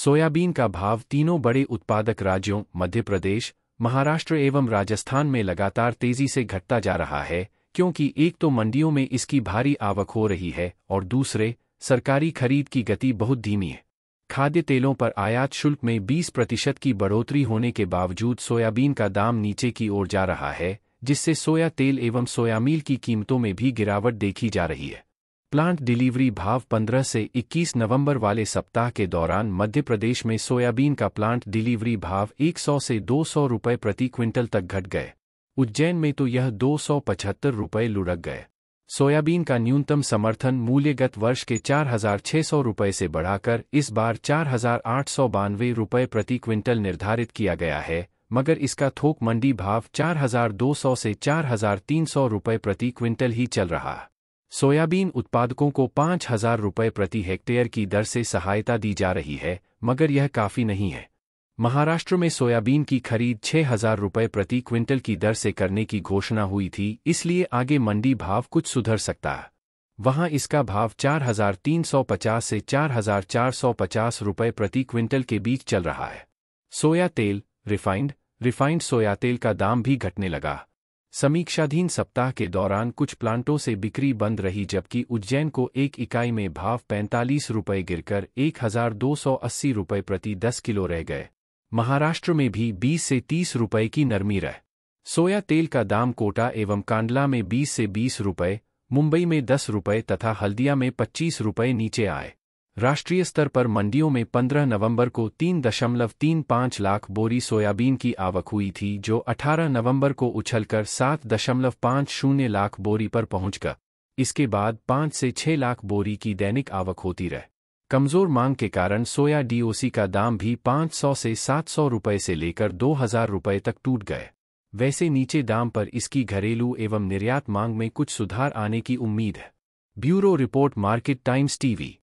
soybean का भाव तीनों बड़े उत्पादक राज्यों मध्य प्रदेश महाराष्ट्र एवं राजस्थान में लगातार तेजी से घटता जा रहा है क्योंकि एक तो मंडियों में इसकी भारी आवक हो रही है और दूसरे सरकारी खरीद की गति बहुत धीमी है खाद्य तेलों पर आयात शुल्क में 20 प्रतिशत की बढ़ोतरी होने के बावजूद सोयाबीन का दाम नीचे की ओर जा रहा है जिससे सोया तेल एवं सोया मील की कीमतों में भी गिरावट देखी जा रही है प्लांट डिलीवरी भाव 15 से 21 नवंबर वाले सप्ताह के दौरान मध्य प्रदेश में सोयाबीन का प्लांट डिलीवरी भाव 100 से 200 रुपये प्रति क्विंटल तक घट गए उज्जैन में तो यह दो सौ पचहत्तर रुपये लुढ़क गए सोयाबीन का न्यूनतम समर्थन मूल्य गत वर्ष के चार हजार छह सौ रुपये से बढ़ाकर इस बार चार हजार आठ सौ बानवे रुपये प्रति क्विंटल निर्धारित किया गया है मगर इसका थोक मंडी भाव चार हजार दो सौ से चार हजार तीन सौ रुपये प्रति क्विंटल ही चल रहा है सोयाबीन उत्पादकों को पांच हजार रुपये प्रति हेक्टेयर की दर से सहायता दी जा रही है मगर यह काफी नहीं है महाराष्ट्र में सोयाबीन की खरीद छह हजार रुपये प्रति क्विंटल की दर से करने की घोषणा हुई थी इसलिए आगे मंडी भाव कुछ सुधर सकता है वहां इसका भाव 4,350 से 4,450 रुपये प्रति क्विंटल के बीच चल रहा है सोया तेल रिफाइंड रिफाइंड सोया तेल का दाम भी घटने लगा समीक्षाधीन सप्ताह के दौरान कुछ प्लांटों से बिक्री बंद रही जबकि उज्जैन को एक इकाई में भाव पैंतालीस रुपये गिरकर एक हजार दो सौ अस्सी रुपये प्रति दस किलो रह गए महाराष्ट्र में भी बीस से तीस रुपये की नरमी रह सोया तेल का दाम कोटा एवं कांडला में बीस से बीस रुपये मुंबई में दस रुपये तथा हल्दिया में पच्चीस रुपये नीचे आए राष्ट्रीय स्तर पर मंडियों में 15 नवंबर को 3.35 लाख बोरी सोयाबीन की आवक हुई थी जो 18 नवंबर को उछलकर 7.50 लाख बोरी पर पहुंच गया इसके बाद 5 से 6 लाख बोरी की दैनिक आवक होती रहे कमजोर मांग के कारण सोया डीओसी का दाम भी 500 से 700 रुपए से लेकर 2000 रुपए तक टूट गए वैसे नीचे दाम पर इसकी घरेलू एवं निर्यात मांग में कुछ सुधार आने की उम्मीद है bureau report market times TV